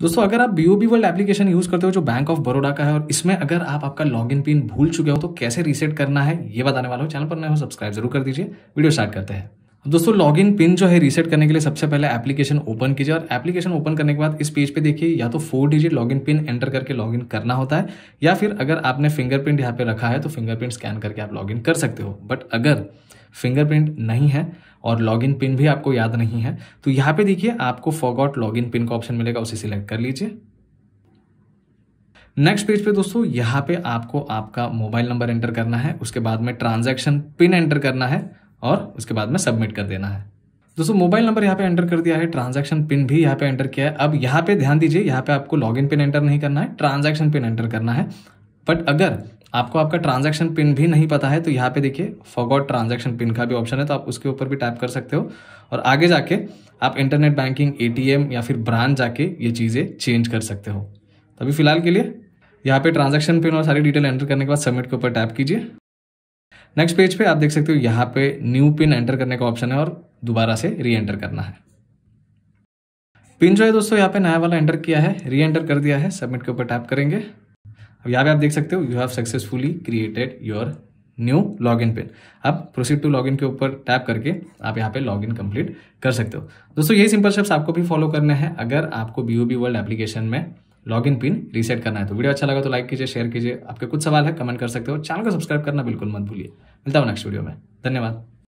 दोस्तों अगर आप बी वर्ल्ड एप्लीकेशन यूज करते हो जो बैंक ऑफ बड़ोडा का है और इसमें अगर आप आपका लॉग पिन भूल चुके हो तो कैसे रीसेट करना है ये बताने वाला हो चैनल पर नए हो सब्सक्राइब जरूर कर दीजिए वीडियो स्टार्ट करते हैं दोस्तों लॉगिन पिन जो है रीसेट करने के लिए सबसे पहले एप्लीकेशन ओपन कीजिए और एप्लीकेशन ओपन करने के बाद इस पेज पे देखिए या तो four digit login pin enter करके लॉगिन करना होता है या फिर अगर आपने फिंगरप्रिंट यहाँ पे रखा है तो फिंगरप्रिंट स्कैन करके आप लॉगिन कर सकते हो बट अगर फिंगरप्रिंट नहीं है और लॉगिन पिन भी आपको याद नहीं है तो यहाँ पे देखिए आपको फॉगॉट लॉगिन पिन का ऑप्शन मिलेगा उसे सिलेक्ट कर लीजिए नेक्स्ट पेज पे दोस्तों यहाँ पे आपको आपका मोबाइल नंबर एंटर करना है उसके बाद में ट्रांजैक्शन पिन एंटर करना है और उसके बाद में सबमिट कर देना है दोस्तों मोबाइल नंबर यहाँ पे एंटर कर दिया है ट्रांजैक्शन पिन भी यहाँ पे एंटर किया है अब यहाँ पे ध्यान दीजिए यहाँ पे आपको लॉगिन पिन एंटर नहीं करना है ट्रांजैक्शन पिन एंटर करना है बट अगर आपको आपका ट्रांजैक्शन पिन भी नहीं पता है तो यहाँ पे देखिए फॉगॉट ट्रांजेक्शन पिन का भी ऑप्शन है तो आप उसके ऊपर भी टैप कर सकते हो और आगे जाके आप इंटरनेट बैंकिंग ए या फिर ब्रांच जाके ये चीज़ें चेंज कर सकते हो तभी अभी फिलहाल के लिए यहाँ पे ट्रांजेक्शन पिन और सारी डिटेल एंटर करने के बाद सबमिट के ऊपर टैप कीजिए नेक्स्ट पेज पे आप देख सकते हो यहाँ पे न्यू पिन एंटर करने का ऑप्शन है और दोबारा से री एंटर करना है पिन जो है दोस्तों यहाँ पे नया वाला एंटर किया है री एंटर कर दिया है सबमिट के ऊपर टैप करेंगे अब यहाँ पे आप देख सकते हो you have successfully created your new log in pin अब प्रोसीड टू लॉग इन के ऊपर टैप करके आप यहाँ पे लॉग इन कंप्लीट कर सकते हो दोस्तों यही सिंपल स्टेप्स आपको भी फॉलो करने हैं अगर आपको बी वर्ल्ड एप्लीकेशन में लॉगिन पिन रीसेट करना है तो वीडियो अच्छा लगा तो लाइक कीजिए शेयर कीजिए आपके कुछ सवाल है कमेंट कर सकते हो चैनल को सब्सक्राइब करना बिल्कुल मत भूलिए मिलता हूँ नेक्स्ट वीडियो में धन्यवाद